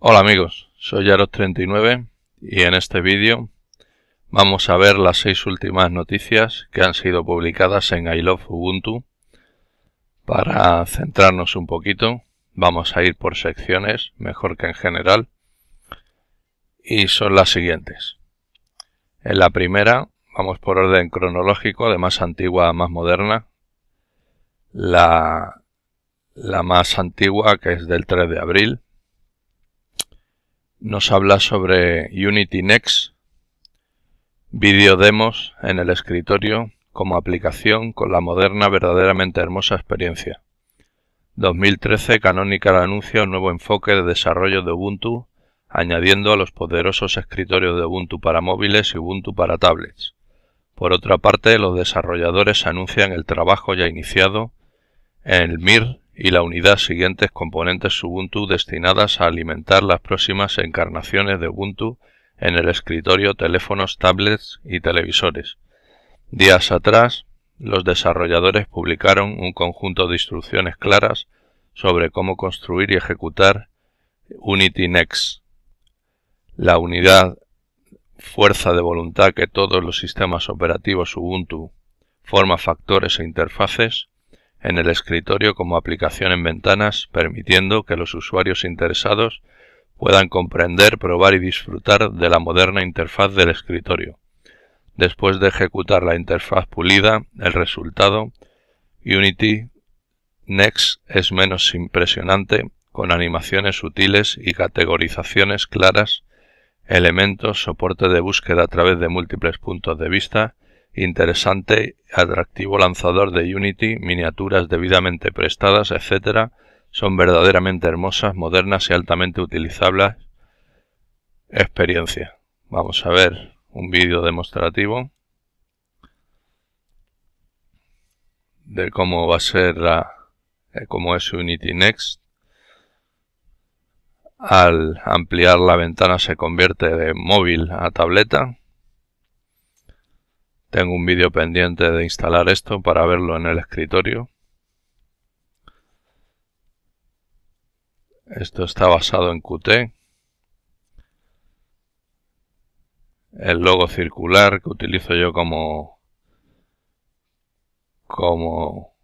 Hola amigos, soy Yaros39 y en este vídeo vamos a ver las seis últimas noticias que han sido publicadas en I Love Ubuntu. Para centrarnos un poquito, vamos a ir por secciones, mejor que en general, y son las siguientes. En la primera, vamos por orden cronológico, de más antigua a más moderna. La, la más antigua, que es del 3 de abril, nos habla sobre Unity Next, video demos en el escritorio como aplicación con la moderna verdaderamente hermosa experiencia. 2013 Canonical anuncia un nuevo enfoque de desarrollo de Ubuntu, añadiendo a los poderosos escritorios de Ubuntu para móviles y Ubuntu para tablets. Por otra parte, los desarrolladores anuncian el trabajo ya iniciado en el MIR y la unidad siguientes componentes Ubuntu destinadas a alimentar las próximas encarnaciones de Ubuntu en el escritorio, teléfonos, tablets y televisores. Días atrás, los desarrolladores publicaron un conjunto de instrucciones claras sobre cómo construir y ejecutar Unity Next, la unidad fuerza de voluntad que todos los sistemas operativos Ubuntu, forma factores e interfaces, en el escritorio como aplicación en ventanas, permitiendo que los usuarios interesados puedan comprender, probar y disfrutar de la moderna interfaz del escritorio. Después de ejecutar la interfaz pulida, el resultado Unity Next es menos impresionante, con animaciones sutiles y categorizaciones claras, elementos, soporte de búsqueda a través de múltiples puntos de vista, interesante, atractivo lanzador de Unity, miniaturas debidamente prestadas, etc. Son verdaderamente hermosas, modernas y altamente utilizables. Experiencia. Vamos a ver un vídeo demostrativo de cómo va a ser la, cómo es Unity Next. Al ampliar la ventana se convierte de móvil a tableta. Tengo un vídeo pendiente de instalar esto para verlo en el escritorio. Esto está basado en Qt. El logo circular que utilizo yo como, como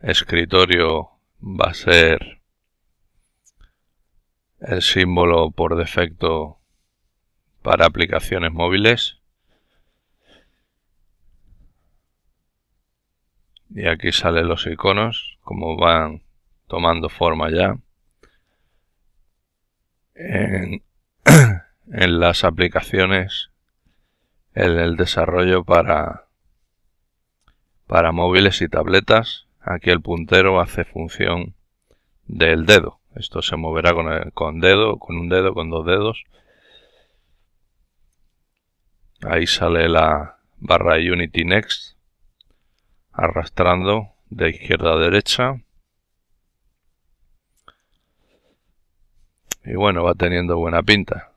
escritorio va a ser el símbolo por defecto para aplicaciones móviles. y aquí salen los iconos como van tomando forma ya en, las aplicaciones en el desarrollo para para móviles y tabletas aquí el puntero hace función del dedo esto se moverá con, con dedo con un dedo con dos dedos ahí sale la barra Unity Next arrastrando de izquierda a derecha. Y bueno, va teniendo buena pinta.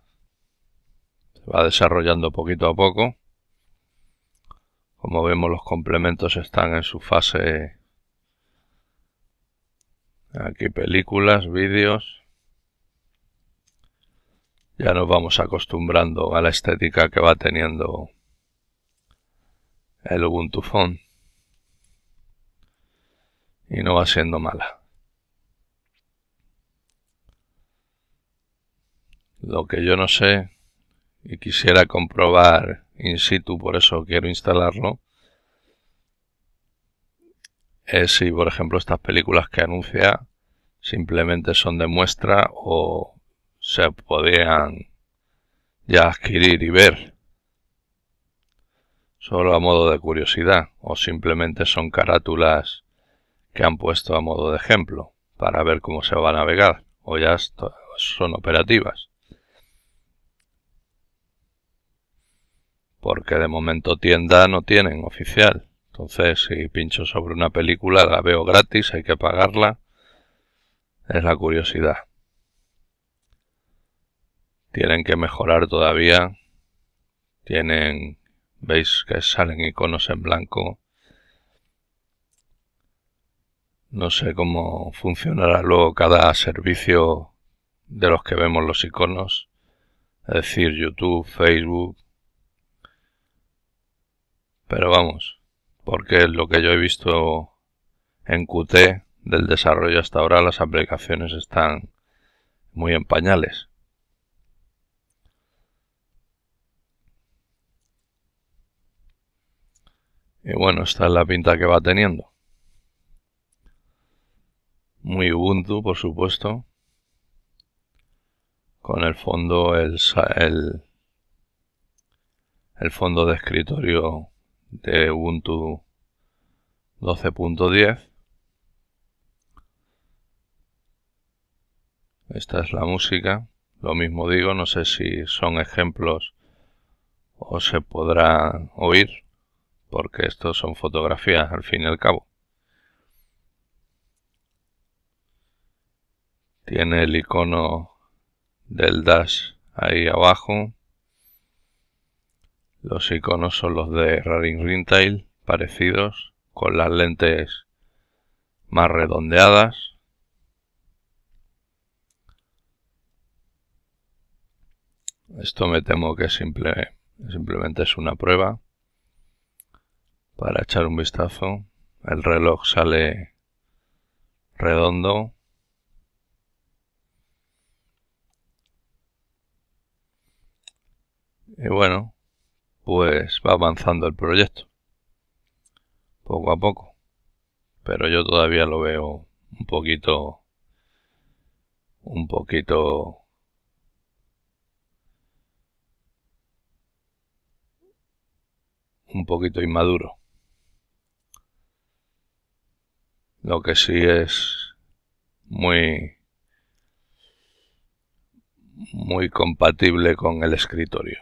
Se va desarrollando poquito a poco. Como vemos los complementos están en su fase... Aquí películas, vídeos. Ya nos vamos acostumbrando a la estética que va teniendo el Ubuntu Phone y no va siendo mala. Lo que yo no sé y quisiera comprobar in situ, por eso quiero instalarlo, es si, por ejemplo, estas películas que anuncia simplemente son de muestra o se podían ya adquirir y ver solo a modo de curiosidad o simplemente son carátulas que han puesto a modo de ejemplo para ver cómo se va a navegar o ya son operativas. Porque de momento tienda no tienen oficial. Entonces, si pincho sobre una película, la veo gratis, hay que pagarla. Es la curiosidad. Tienen que mejorar todavía. Tienen, veis que salen iconos en blanco No sé cómo funcionará luego cada servicio de los que vemos los iconos, es decir, YouTube, Facebook. Pero vamos, porque lo que yo he visto en Qt del desarrollo hasta ahora, las aplicaciones están muy en pañales. Y bueno, esta es la pinta que va teniendo muy Ubuntu, por supuesto, con el fondo, el, el fondo de escritorio de Ubuntu 12.10. Esta es la música. Lo mismo digo, no sé si son ejemplos o se podrá oír, porque estos son fotografías al fin y al cabo. Tiene el icono del dash ahí abajo. Los iconos son los de Raring Rintail, parecidos, con las lentes más redondeadas. Esto me temo que simple, simplemente es una prueba para echar un vistazo. El reloj sale redondo Y bueno, pues va avanzando el proyecto. Poco a poco. Pero yo todavía lo veo un poquito... Un poquito... Un poquito inmaduro. Lo que sí es muy muy compatible con el escritorio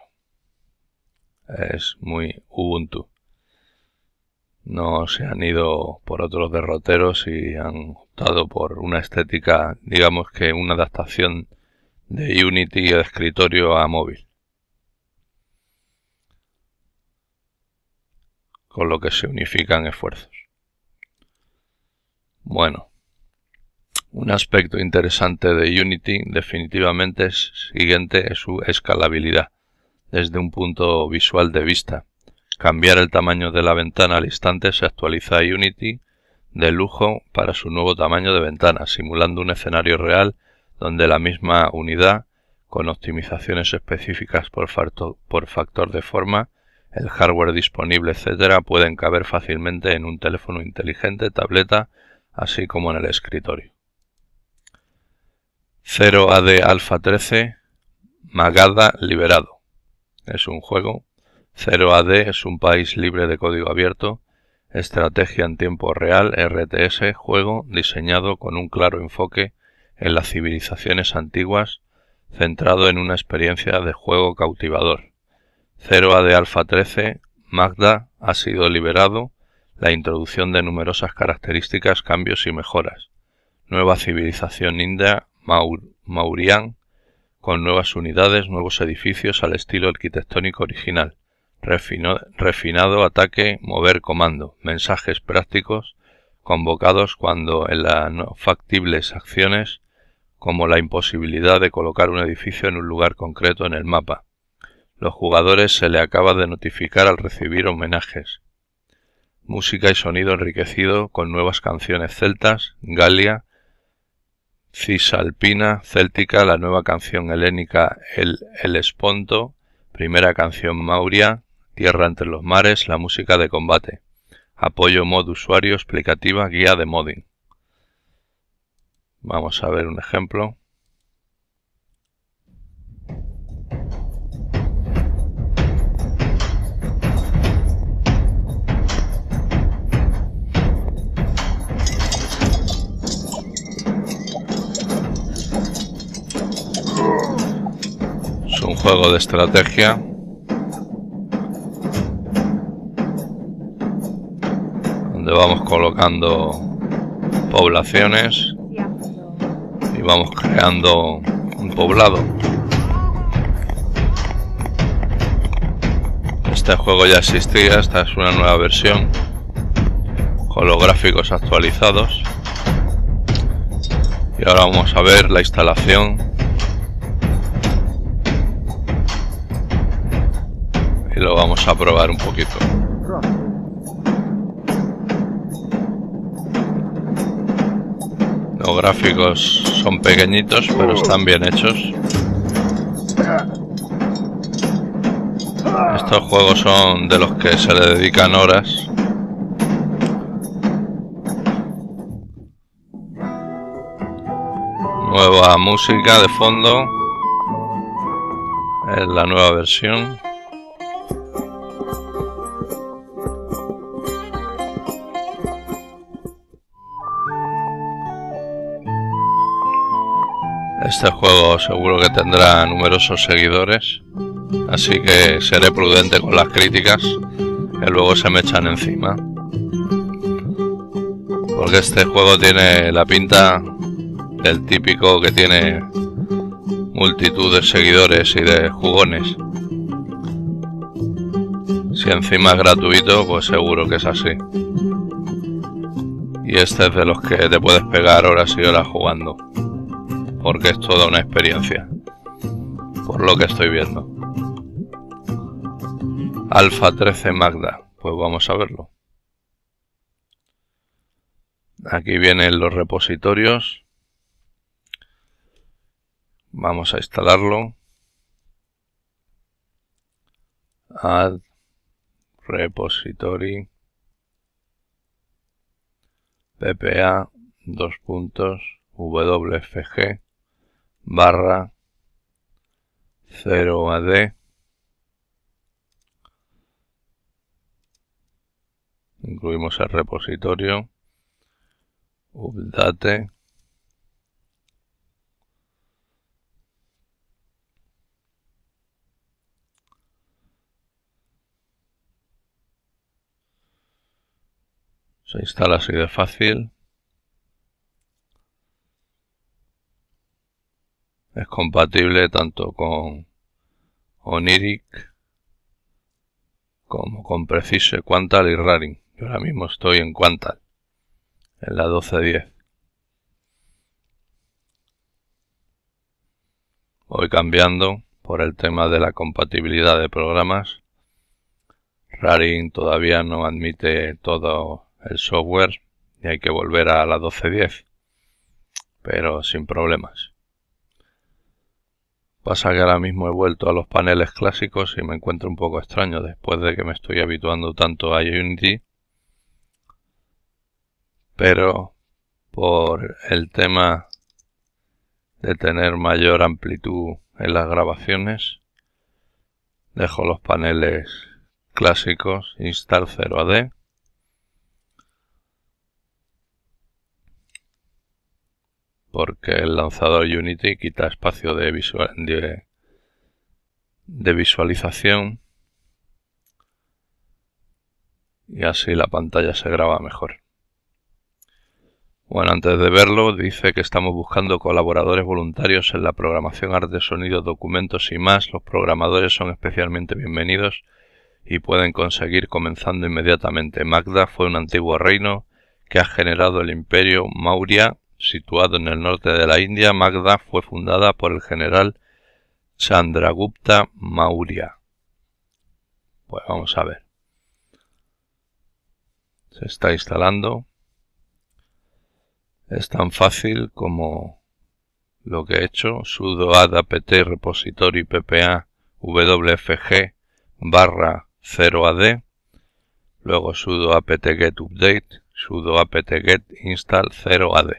es muy Ubuntu. No se han ido por otros derroteros y han optado por una estética, digamos que una adaptación de Unity de escritorio a móvil. Con lo que se unifican esfuerzos. Bueno, un aspecto interesante de Unity definitivamente es siguiente es su escalabilidad desde un punto visual de vista. Cambiar el tamaño de la ventana al instante se actualiza Unity de lujo para su nuevo tamaño de ventana, simulando un escenario real donde la misma unidad, con optimizaciones específicas por factor, de forma, el hardware disponible, etcétera, pueden caber fácilmente en un teléfono inteligente, tableta, así como en el escritorio. 0AD Alpha 13 Magada liberado es un juego. 0AD es un país libre de código abierto. Estrategia en tiempo real, RTS, juego diseñado con un claro enfoque en las civilizaciones antiguas, centrado en una experiencia de juego cautivador. 0AD Alpha 13, Magda ha sido liberado, la introducción de numerosas características, cambios y mejoras. Nueva civilización india, Mauryan con nuevas unidades, nuevos edificios al estilo arquitectónico original, refinado ataque, mover comando, mensajes prácticos, convocados cuando en las factibles acciones, como la imposibilidad de colocar un edificio en un lugar concreto en el mapa. Los jugadores se le acaba de notificar al recibir homenajes. Música y sonido enriquecido con nuevas canciones celtas, Galia, Cisalpina céltica, la nueva canción helénica El esponto, primera canción mauria, Tierra entre los mares, la música de combate. Apoyo mod usuario, explicativa, guía de modding. Vamos a ver un ejemplo. juego de estrategia. Donde vamos colocando poblaciones y vamos creando un poblado. Este juego ya existía, esta es una nueva versión con los gráficos actualizados. Y ahora vamos a ver la instalación lo vamos a probar un poquito. Los gráficos son pequeñitos, pero están bien hechos. Estos juegos son de los que se le dedican horas. Nueva música de fondo. Es la nueva versión. Este juego seguro que tendrá numerosos seguidores, así que seré prudente con las críticas que luego se me echan encima. Porque este juego tiene la pinta del típico que tiene multitud de seguidores y de jugones. Si encima es gratuito, pues seguro que es así. Y este es de los que te puedes pegar horas y horas jugando porque es toda una experiencia, por lo que estoy viendo. Alfa 13 Magda, pues vamos a verlo. Aquí vienen los repositorios. Vamos a instalarlo. Add repository ppa dos barra 0 d incluimos el repositorio update se instala así de fácil Es compatible tanto con Oniric como con Precise, Quantal y Raring. Yo ahora mismo estoy en Quantal, en la 1210. Voy cambiando por el tema de la compatibilidad de programas. Raring todavía no admite todo el software y hay que volver a la 1210, pero sin problemas. Pasa que ahora mismo he vuelto a los paneles clásicos y me encuentro un poco extraño después de que me estoy habituando tanto a Unity. Pero por el tema de tener mayor amplitud en las grabaciones, dejo los paneles clásicos, instar 0 AD porque el lanzador Unity quita espacio de, de, visualización y así la pantalla se graba mejor. Bueno, antes de verlo, dice que estamos buscando colaboradores voluntarios en la programación arte, sonido, documentos y más. Los programadores son especialmente bienvenidos y pueden conseguir comenzando inmediatamente. Magda fue un antiguo reino que ha generado el imperio Maurya situado en el norte de la India, Magda fue fundada por el general Chandragupta Maurya. Pues vamos a ver. Se está instalando. Es tan fácil como lo que he hecho. sudo add apt repository ppa wfg barra 0ad. Luego sudo apt get update, sudo apt get install 0ad.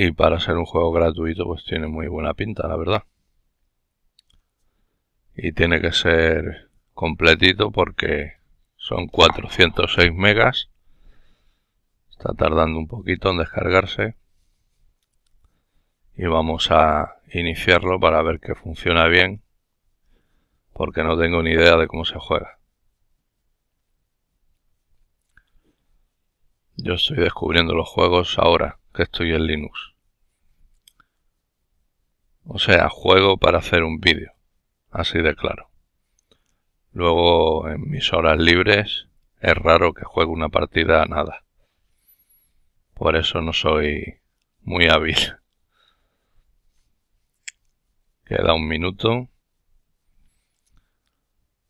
Y para ser un juego gratuito, pues tiene muy buena pinta, la verdad. Y tiene que ser completito porque son 406 megas. Está tardando un poquito en descargarse. Y vamos a iniciarlo para ver que funciona bien. Porque no tengo ni idea de cómo se juega. Yo estoy descubriendo los juegos ahora que estoy en Linux. O sea, juego para hacer un vídeo, así de claro. Luego, en mis horas libres, es raro que juegue una partida a nada. Por eso no soy muy hábil. Queda un minuto.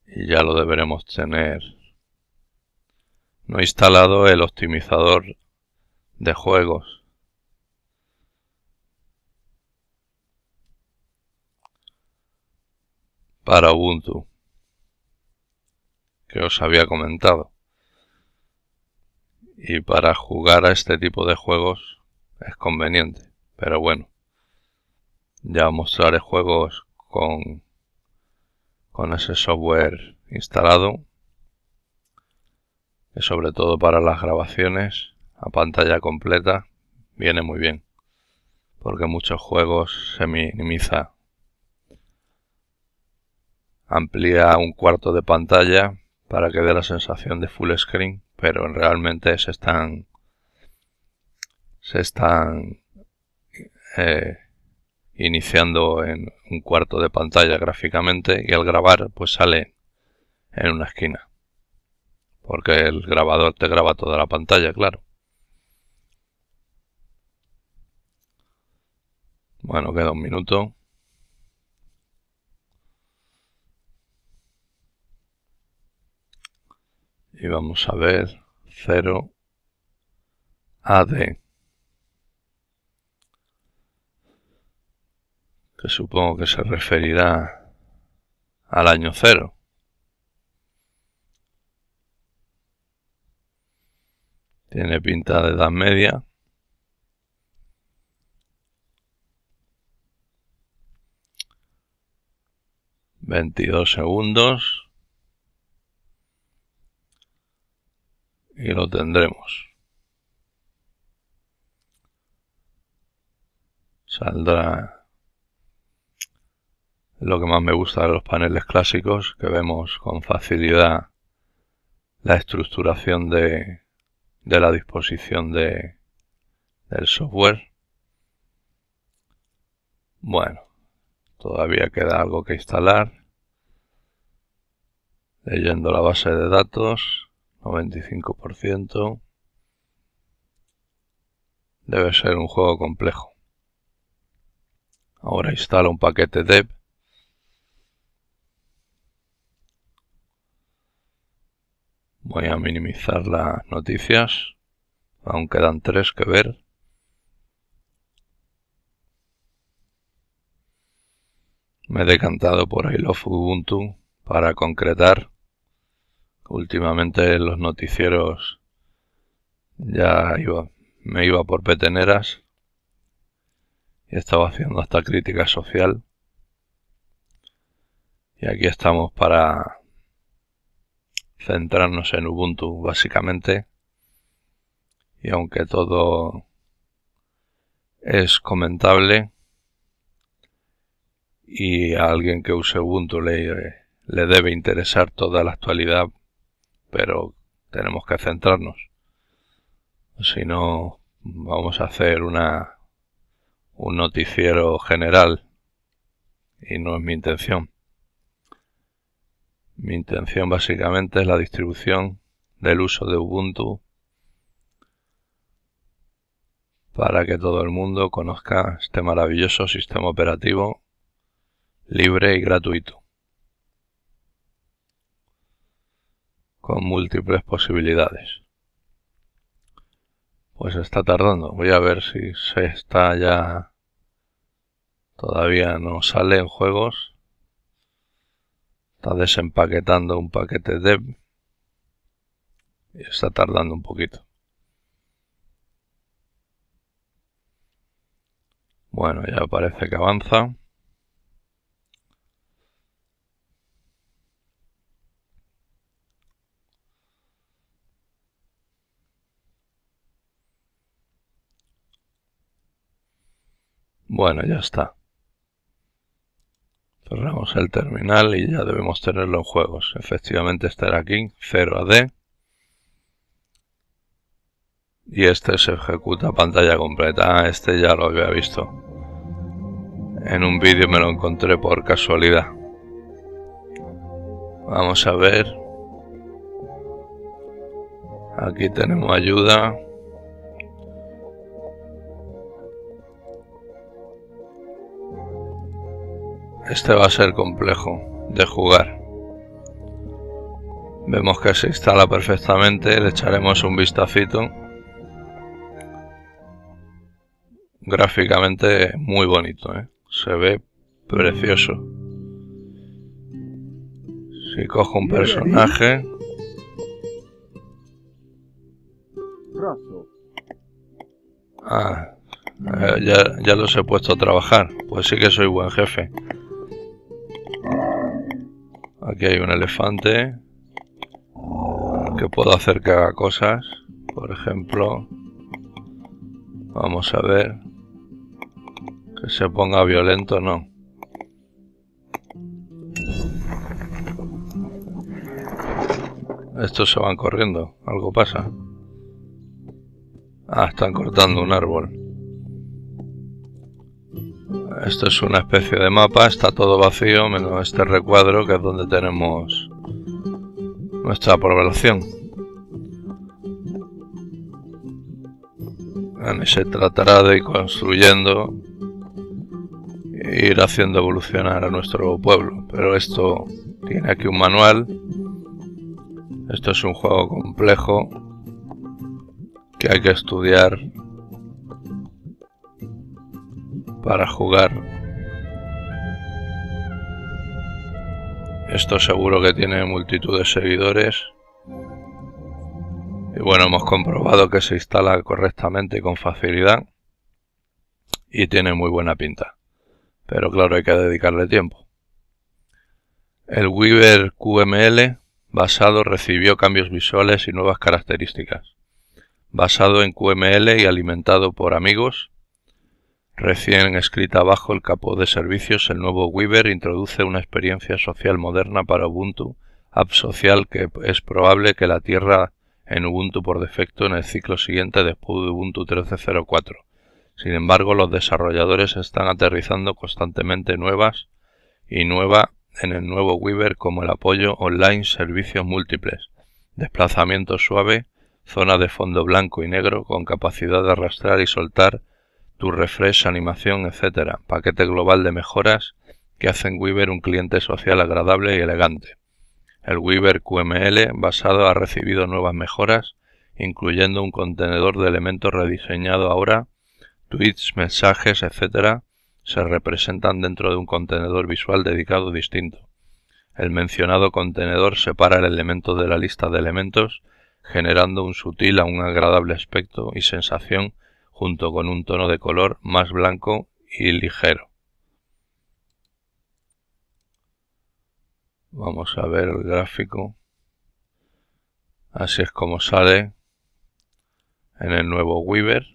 Y ya lo deberemos tener. No he instalado el optimizador de juegos para Ubuntu que os había comentado. Y para jugar a este tipo de juegos es conveniente, pero bueno, ya mostraré juegos con, con ese software instalado, que sobre todo para las grabaciones a pantalla completa viene muy bien, porque muchos juegos se minimiza amplía un cuarto de pantalla para que dé la sensación de full screen, pero realmente se están se están eh, iniciando en un cuarto de pantalla gráficamente y al grabar pues sale en una esquina porque el grabador te graba toda la pantalla claro bueno queda un minuto y vamos a ver 0 D. que supongo que se referirá al año 0 tiene pinta de edad media veintidós segundos y lo tendremos. Saldrá lo que más me gusta de los paneles clásicos, que vemos con facilidad la estructuración de, la disposición de, del software. Bueno, todavía queda algo que instalar. Leyendo la base de datos. 95%. Debe ser un juego complejo. Ahora instalo un paquete dev. Voy a minimizar las noticias. Aún quedan tres que ver. Me he decantado por I Ubuntu para concretar últimamente en los noticieros ya me iba por peteneras y estaba haciendo hasta crítica social. Y aquí estamos para centrarnos en Ubuntu básicamente. Y aunque todo es comentable y a alguien que use Ubuntu le, le debe interesar toda la actualidad pero tenemos que centrarnos. Si no, vamos a hacer una un noticiero general y no es mi intención. Mi intención básicamente es la distribución del uso de Ubuntu para que todo el mundo conozca este maravilloso sistema operativo libre y gratuito. con múltiples posibilidades. Pues está tardando. Voy a ver si se está ya... Todavía no sale en juegos. Está desempaquetando un paquete de... Y está tardando un poquito. Bueno, ya parece que avanza. Bueno, ya está. Cerramos el terminal y ya debemos tenerlo en juegos. Efectivamente estará aquí, 0 a D. Y este se ejecuta pantalla completa. Ah, este ya lo había visto. En un vídeo me lo encontré por casualidad. Vamos a ver. Aquí tenemos ayuda. Este va a ser complejo de jugar. Vemos que se instala perfectamente, le echaremos un vistacito. Gráficamente muy bonito, ¿eh? se ve precioso. Si cojo un personaje... Ah, eh, ya los he puesto a trabajar, pues sí que soy buen jefe. Aquí hay un elefante que puedo hacer que haga cosas. Por ejemplo, vamos a ver que se ponga violento, no. Estos se van corriendo, algo pasa. Ah, están cortando un árbol esto es una especie de mapa, está todo vacío, menos este recuadro que es donde tenemos nuestra población. se tratará de ir construyendo e ir haciendo evolucionar a nuestro pueblo. Pero esto tiene aquí un manual. Esto es un juego complejo que hay que estudiar para jugar. Esto seguro que tiene multitud de seguidores. Y bueno, hemos comprobado que se instala correctamente y con facilidad. Y tiene muy buena pinta. Pero claro, hay que dedicarle tiempo. El Weaver QML basado recibió cambios visuales y nuevas características. Basado en QML y alimentado por amigos, Recién escrita bajo el capó de servicios, el nuevo Weaver introduce una experiencia social moderna para Ubuntu, app social que es probable que la tierra en Ubuntu por defecto en el ciclo siguiente después de Ubuntu 13.04. Sin embargo, los desarrolladores están aterrizando constantemente nuevas y nueva en el nuevo Weaver como el apoyo online servicios múltiples, desplazamiento suave, zona de fondo blanco y negro con capacidad de arrastrar y soltar tu refresh, animación, etc. Paquete global de mejoras que hacen Weaver un cliente social agradable y elegante. El Weaver QML basado ha recibido nuevas mejoras, incluyendo un contenedor de elementos rediseñado ahora, tweets, mensajes, etc. se representan dentro de un contenedor visual dedicado distinto. El mencionado contenedor separa el elemento de la lista de elementos, generando un sutil a un agradable aspecto y sensación junto con un tono de color más blanco y ligero. Vamos a ver el gráfico. Así es como sale en el nuevo Weaver.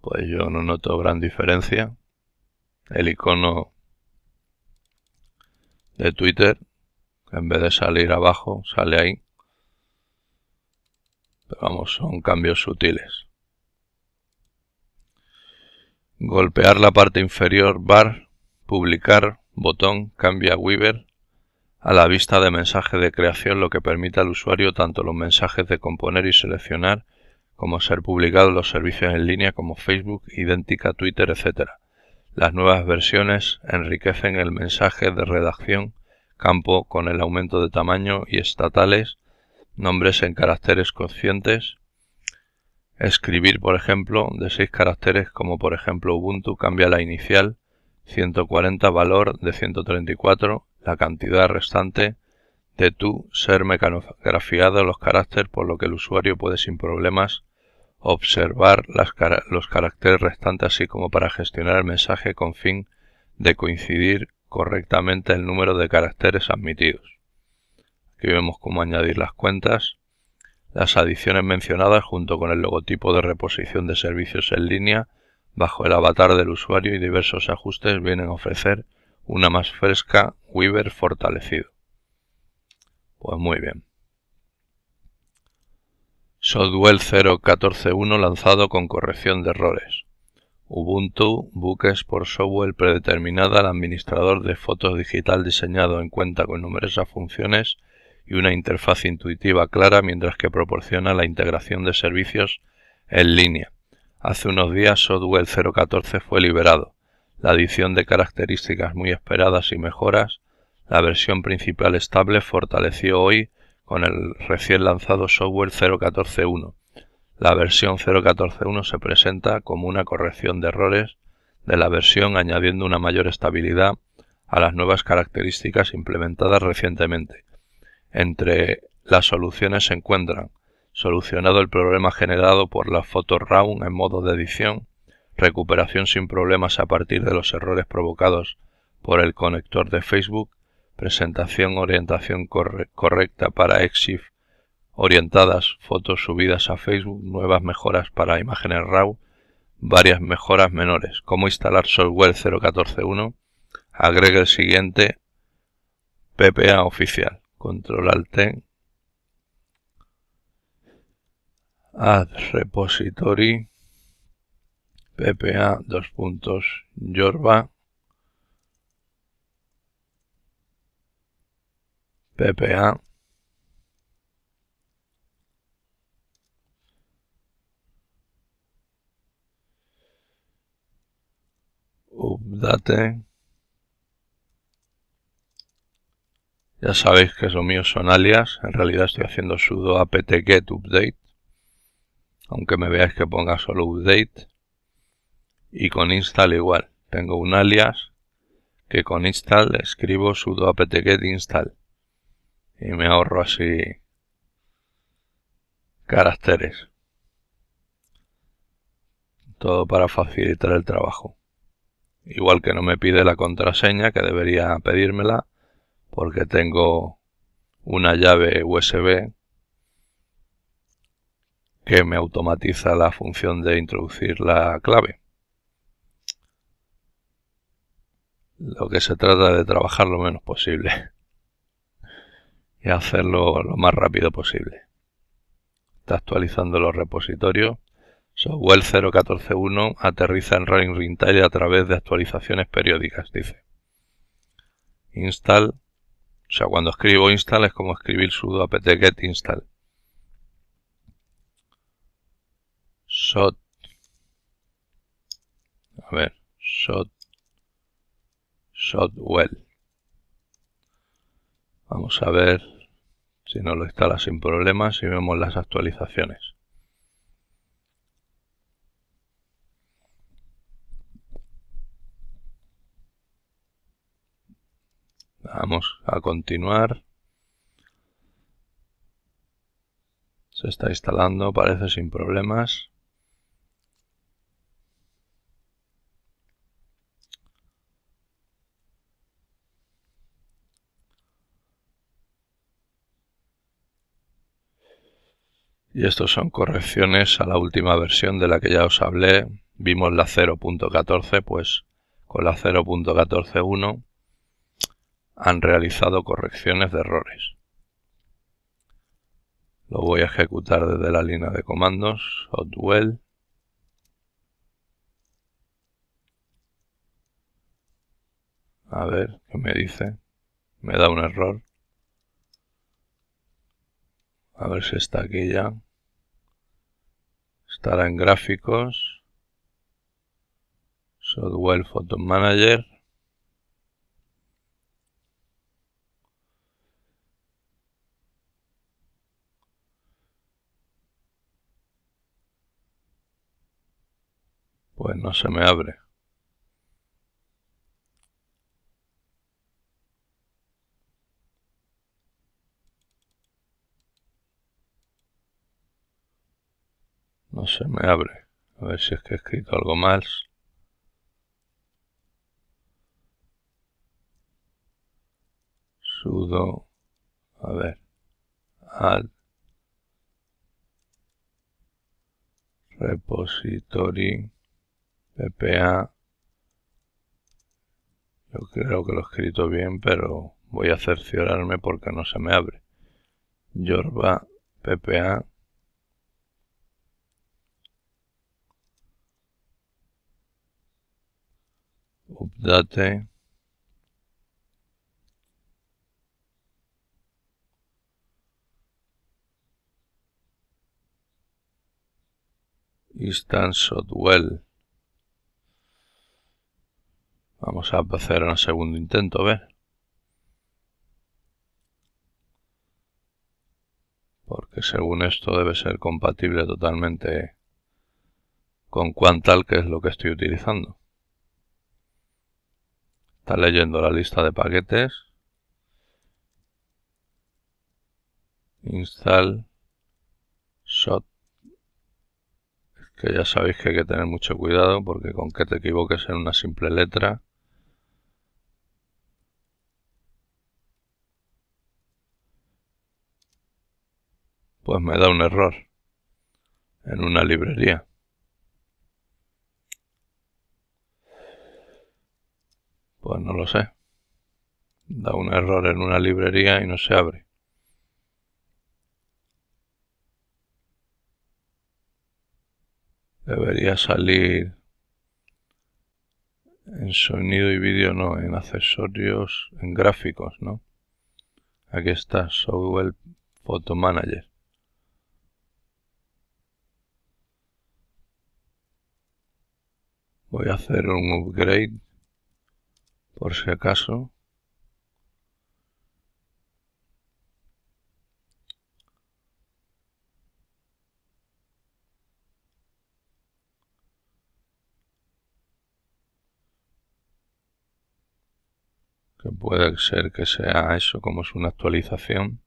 Pues yo no noto gran diferencia. El icono de Twitter, en vez de salir abajo, sale ahí. Pero vamos, son cambios sutiles. Golpear la parte inferior, bar, publicar, botón, cambia Weaver a la vista de mensaje de creación lo que permite al usuario tanto los mensajes de componer y seleccionar como ser publicados los servicios en línea como Facebook, idéntica, Twitter, etc. Las nuevas versiones enriquecen el mensaje de redacción campo con el aumento de tamaño y estatales nombres en caracteres conscientes, escribir, por ejemplo, de seis caracteres como por ejemplo Ubuntu cambia la inicial 140 valor de 134, la cantidad restante de tu ser mecanografiado los caracteres por lo que el usuario puede sin problemas observar las los caracteres restantes así como para gestionar el mensaje con fin de coincidir correctamente el número de caracteres admitidos que vemos cómo añadir las cuentas, las adiciones mencionadas junto con el logotipo de reposición de servicios en línea bajo el avatar del usuario y diversos ajustes vienen a ofrecer una más fresca Weaver fortalecido. Pues muy bien. Software 0.14.1 lanzado con corrección de errores. Ubuntu, buques por software predeterminada al administrador de fotos digital diseñado en cuenta con numerosas funciones y una interfaz intuitiva clara mientras que proporciona la integración de servicios en línea. Hace unos días software 014 fue liberado. La adición de características muy esperadas y mejoras, la versión principal estable fortaleció hoy con el recién lanzado software 0.14.1. La versión 0.14.1 se presenta como una corrección de errores de la versión añadiendo una mayor estabilidad a las nuevas características implementadas recientemente. Entre las soluciones se encuentran solucionado el problema generado por la foto RAW en modo de edición, recuperación sin problemas a partir de los errores provocados por el conector de Facebook, presentación orientación correcta para EXIF orientadas, fotos subidas a Facebook, nuevas mejoras para imágenes RAW, varias mejoras menores, cómo instalar software 0.14.1, agregue el siguiente PPA oficial control alt add repository ppa dos puntos yorba ppa update Ya sabéis que lo míos son alias, en realidad estoy haciendo sudo apt-get update, aunque me veáis que ponga solo update, y con install igual, tengo un alias que con install escribo sudo apt-get install, y me ahorro así caracteres, todo para facilitar el trabajo. Igual que no me pide la contraseña, que debería pedírmela, porque tengo una llave USB que me automatiza la función de introducir la clave. Lo que se trata de trabajar lo menos posible y hacerlo lo más rápido posible. Está actualizando los repositorios. Software 0.14.1 aterriza en Running Rintail a través de actualizaciones periódicas, dice. Install o sea, cuando escribo install es como escribir sudo apt-get install. Shot. A ver, shot. well. Vamos a ver si nos lo instala sin problemas y vemos las actualizaciones. Vamos a continuar. Se está instalando, parece sin problemas. Y estos son correcciones a la última versión de la que ya os hablé. Vimos la 0.14, pues con la 0.14.1 han realizado correcciones de errores. Lo voy a ejecutar desde la línea de comandos, A ver, ¿qué me dice? Me da un error. A ver si está aquí ya. Estará en gráficos. Software Photo Manager. Pues no se me abre. No se me abre. A ver si es que he escrito algo más. Sudo. A ver. Add. Repository. PPA. Yo creo que lo he escrito bien, pero voy a cerciorarme porque no se me abre. Yorba PPA. Update. Instant well. Vamos a hacer un segundo intento, ver. Porque según esto debe ser compatible totalmente con Quantal, que es lo que estoy utilizando. Está leyendo la lista de paquetes. Install shot. Es que ya sabéis que hay que tener mucho cuidado porque con que te equivoques en una simple letra pues me da un error en una librería. Pues no lo sé. Da un error en una librería y no se abre. Debería salir en sonido y vídeo, no, en accesorios, en gráficos, ¿no? Aquí está, Software Photo Manager. voy a hacer un upgrade por si acaso que puede ser que sea eso como es una actualización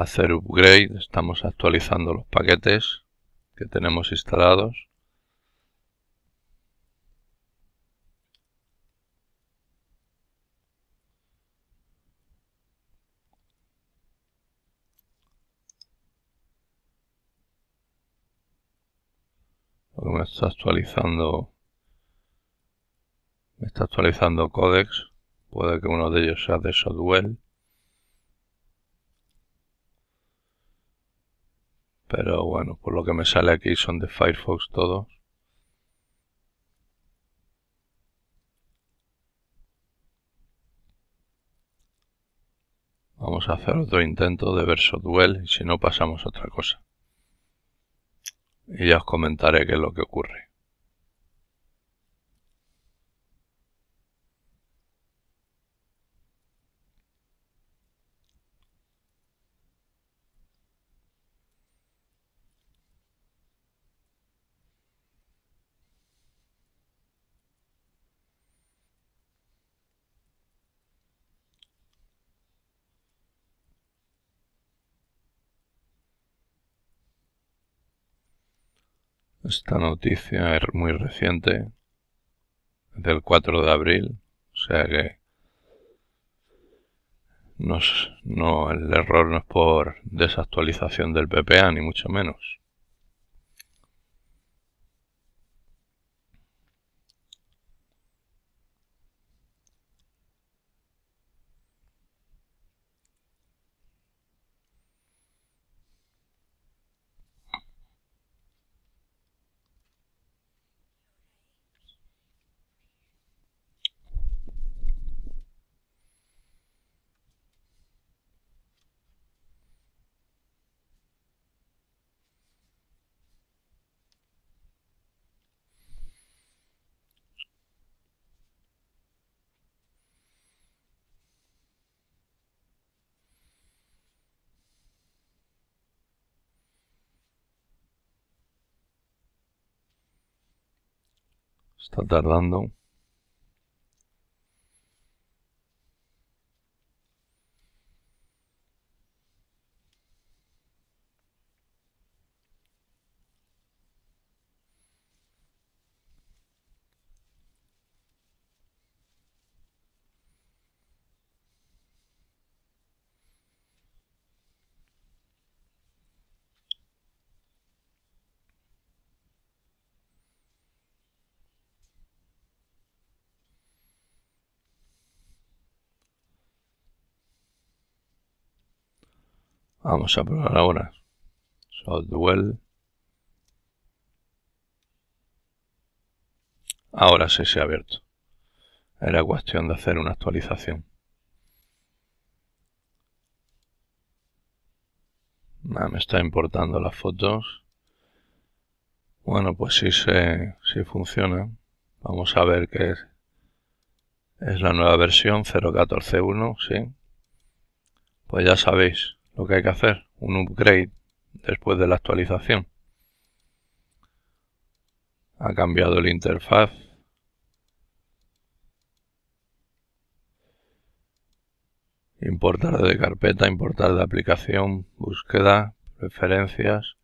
hacer upgrade, estamos actualizando los paquetes que tenemos instalados. me está actualizando me está actualizando codex puede que uno de ellos sea de software. Pero bueno, por lo que me sale aquí son de Firefox todos. Vamos a hacer otro intento de Duel y si no pasamos otra cosa. Y ya os comentaré qué es lo que ocurre. Esta noticia es muy reciente, del 4 de abril, o sea que no, no, el error no es por desactualización del PPA, ni mucho menos. Está tardando. Vamos a probar ahora. Software. Ahora sí se ha abierto. Era cuestión de hacer una actualización. Ah, me está importando las fotos. Bueno, pues sí, se, funciona. Vamos a ver qué es. Es la nueva versión 0.14.1, sí. Pues ya sabéis, lo que hay que hacer, un upgrade después de la actualización. Ha cambiado la interfaz. Importar de carpeta, importar de aplicación, búsqueda, preferencias,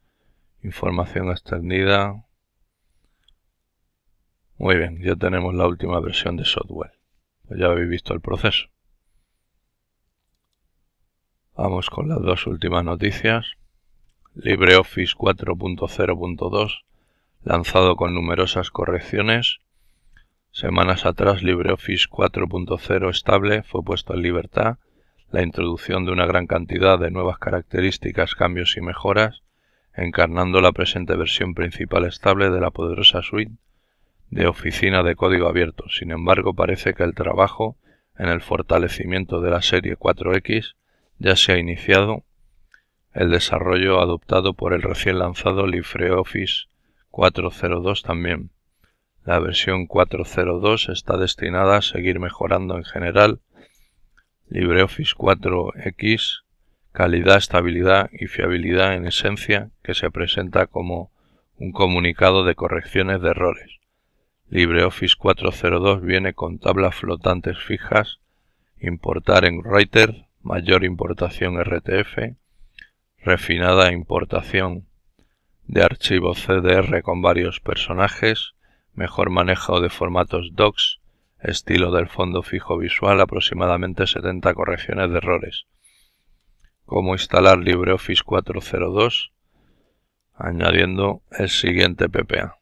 información extendida. Muy bien, ya tenemos la última versión de software. Pues ya habéis visto el proceso. Vamos con las dos últimas noticias. LibreOffice 4.0.2, lanzado con numerosas correcciones. Semanas atrás, LibreOffice 4.0 estable fue puesto en libertad. La introducción de una gran cantidad de nuevas características, cambios y mejoras, encarnando la presente versión principal estable de la poderosa suite de oficina de código abierto. Sin embargo, parece que el trabajo en el fortalecimiento de la serie 4X ya se ha iniciado el desarrollo adoptado por el recién lanzado LibreOffice 402 también. La versión 402 está destinada a seguir mejorando en general LibreOffice 4X, calidad, estabilidad y fiabilidad en esencia que se presenta como un comunicado de correcciones de errores. LibreOffice 402 viene con tablas flotantes fijas, importar en Writer, mayor importación RTF, refinada importación de archivo CDR con varios personajes, mejor manejo de formatos DOCS, estilo del fondo fijo visual, aproximadamente 70 correcciones de errores. Cómo instalar LibreOffice 402 añadiendo el siguiente PPA.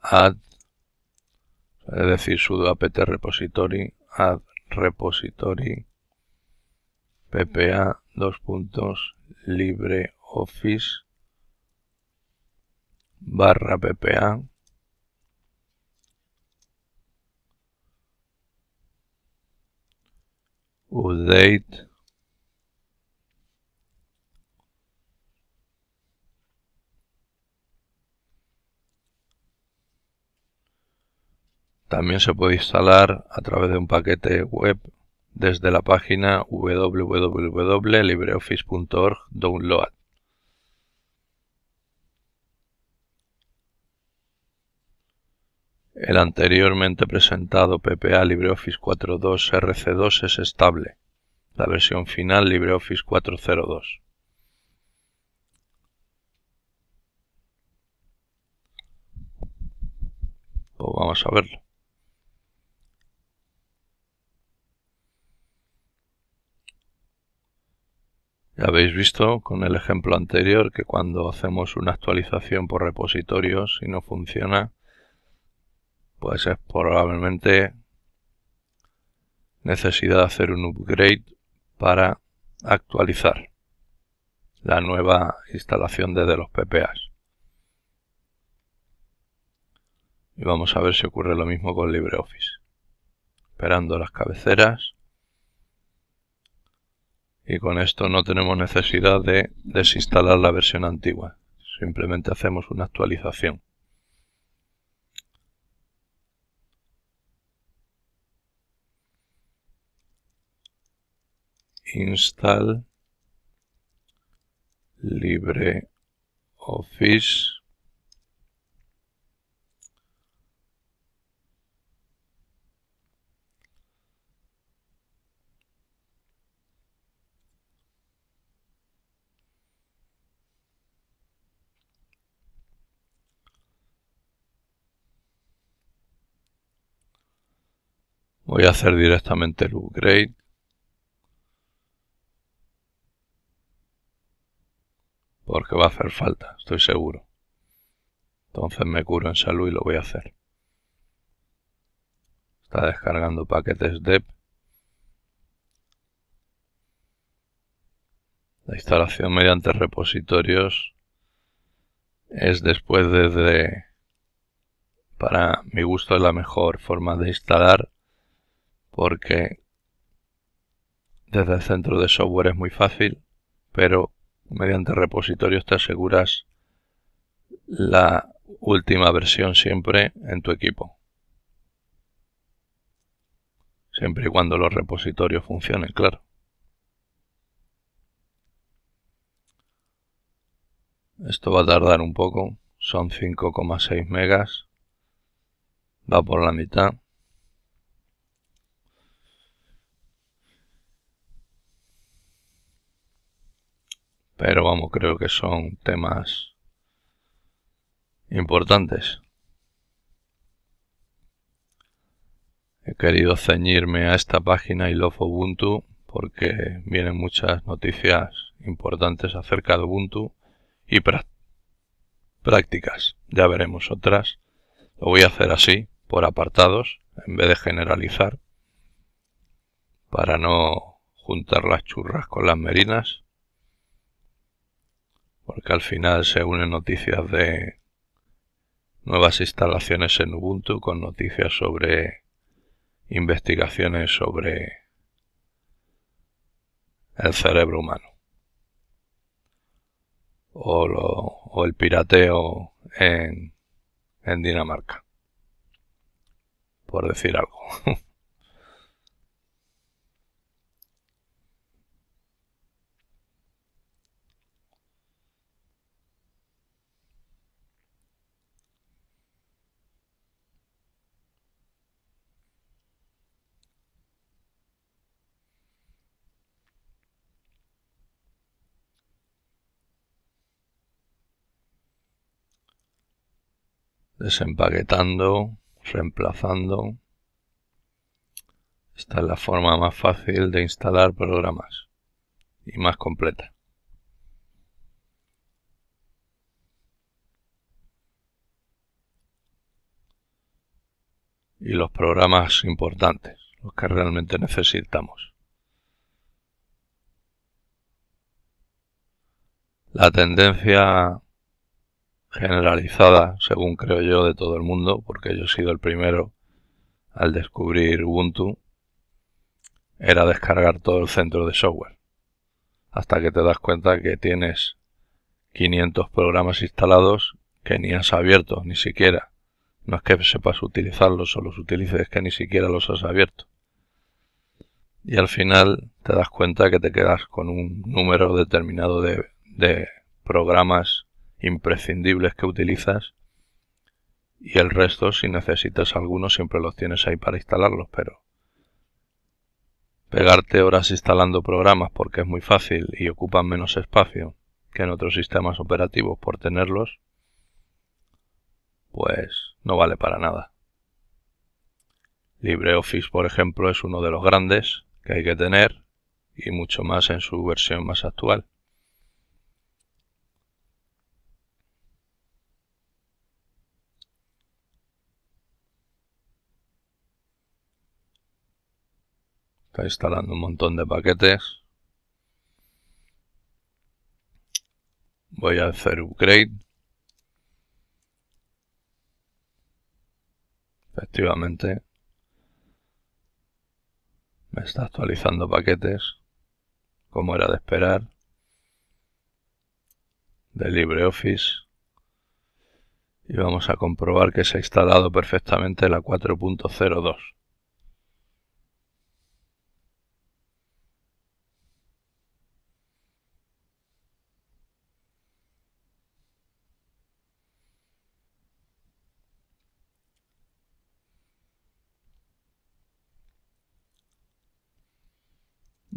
Add, es decir, sudo apt repository add repository ppa dos puntos office, barra ppa update También se puede instalar a través de un paquete web desde la página www.libreoffice.org download. El anteriormente presentado PPA LibreOffice 4.2 RC2 es estable. La versión final LibreOffice 4.02. Pues vamos a verlo. Ya habéis visto con el ejemplo anterior que cuando hacemos una actualización por repositorios y no funciona, pues es probablemente necesidad de hacer un upgrade para actualizar la nueva instalación desde los PPAs. Y vamos a ver si ocurre lo mismo con LibreOffice. Esperando las cabeceras y con esto no tenemos necesidad de desinstalar la versión antigua. Simplemente hacemos una actualización. install LibreOffice voy a hacer directamente el upgrade porque va a hacer falta, estoy seguro. Entonces me curo en salud y lo voy a hacer. Está descargando paquetes DEP. La instalación mediante repositorios es después desde, para mi gusto, es la mejor forma de instalar porque desde el centro de software es muy fácil, pero mediante repositorios te aseguras la última versión siempre en tu equipo. Siempre y cuando los repositorios funcionen, claro. Esto va a tardar un poco, son 5,6 megas, va por la mitad. Pero vamos, creo que son temas importantes. He querido ceñirme a esta página y Love Ubuntu porque vienen muchas noticias importantes acerca de Ubuntu y prácticas. Ya veremos otras. Lo voy a hacer así, por apartados, en vez de generalizar, para no juntar las churras con las merinas porque al final se unen noticias de nuevas instalaciones en Ubuntu con noticias sobre investigaciones sobre el cerebro humano o, lo, o el pirateo en, en Dinamarca, por decir algo. desempaquetando, reemplazando. Esta es la forma más fácil de instalar programas y más completa. Y los programas importantes, los que realmente necesitamos. La tendencia generalizada, según creo yo, de todo el mundo, porque yo he sido el primero al descubrir Ubuntu, era descargar todo el centro de software. Hasta que te das cuenta que tienes 500 programas instalados que ni has abierto, ni siquiera. No es que sepas utilizarlos o los utilices, es que ni siquiera los has abierto. Y al final te das cuenta que te quedas con un número determinado de, de programas imprescindibles que utilizas y el resto si necesitas alguno siempre los tienes ahí para instalarlos, pero pegarte horas instalando programas porque es muy fácil y ocupan menos espacio que en otros sistemas operativos por tenerlos, pues no vale para nada. LibreOffice, por ejemplo, es uno de los grandes que hay que tener y mucho más en su versión más actual. está instalando un montón de paquetes. Voy a hacer upgrade. Efectivamente. Me está actualizando paquetes. Como era de esperar. De LibreOffice. Y vamos a comprobar que se ha instalado perfectamente la 4.02.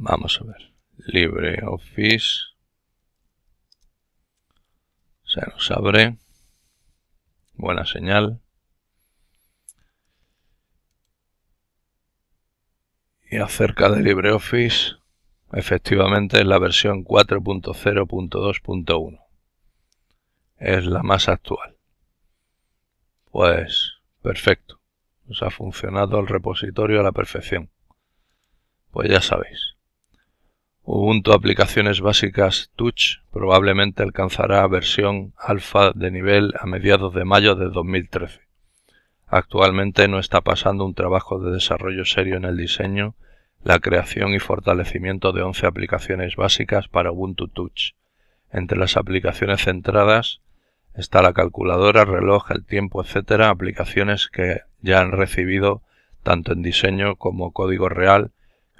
Vamos a ver. LibreOffice. Se nos abre. Buena señal. Y acerca de LibreOffice, efectivamente es la versión 4.0.2.1. Es la más actual. Pues, perfecto. Nos ha funcionado el repositorio a la perfección. Pues ya sabéis. Ubuntu Aplicaciones Básicas Touch probablemente alcanzará versión alfa de nivel a mediados de mayo de 2013. Actualmente no está pasando un trabajo de desarrollo serio en el diseño, la creación y fortalecimiento de 11 aplicaciones básicas para Ubuntu Touch. Entre las aplicaciones centradas está la calculadora, reloj, el tiempo, etcétera, aplicaciones que ya han recibido tanto en diseño como código real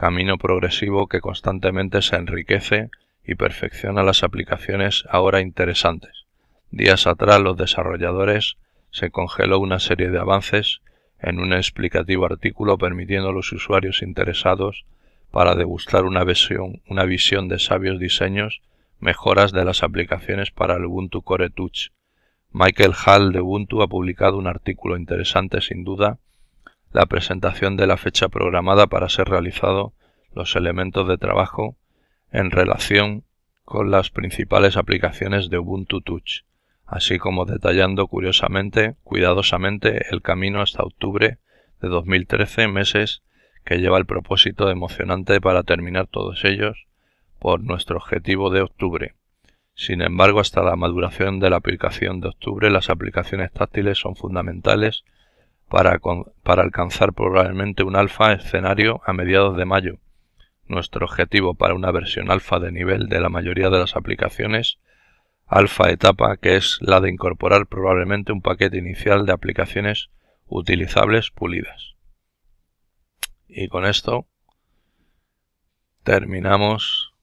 camino progresivo que constantemente se enriquece y perfecciona las aplicaciones ahora interesantes. Días atrás los desarrolladores se congeló una serie de avances en un explicativo artículo permitiendo a los usuarios interesados para degustar una visión, una visión de sabios diseños, mejoras de las aplicaciones para Ubuntu Core Touch. Michael Hall de Ubuntu ha publicado un artículo interesante sin duda la presentación de la fecha programada para ser realizado los elementos de trabajo en relación con las principales aplicaciones de Ubuntu Touch, así como detallando curiosamente, cuidadosamente, el camino hasta octubre de 2013, meses que lleva el propósito emocionante para terminar todos ellos por nuestro objetivo de octubre. Sin embargo, hasta la maduración de la aplicación de octubre, las aplicaciones táctiles son fundamentales para, alcanzar probablemente un alfa escenario a mediados de mayo. Nuestro objetivo para una versión alfa de nivel de la mayoría de las aplicaciones alfa etapa, que es la de incorporar probablemente un paquete inicial de aplicaciones utilizables pulidas. Y con esto terminamos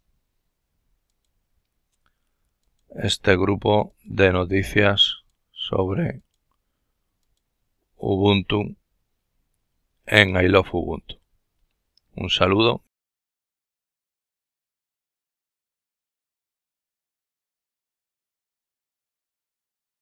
este grupo de noticias sobre Ubuntu en I Love Ubuntu. Un saludo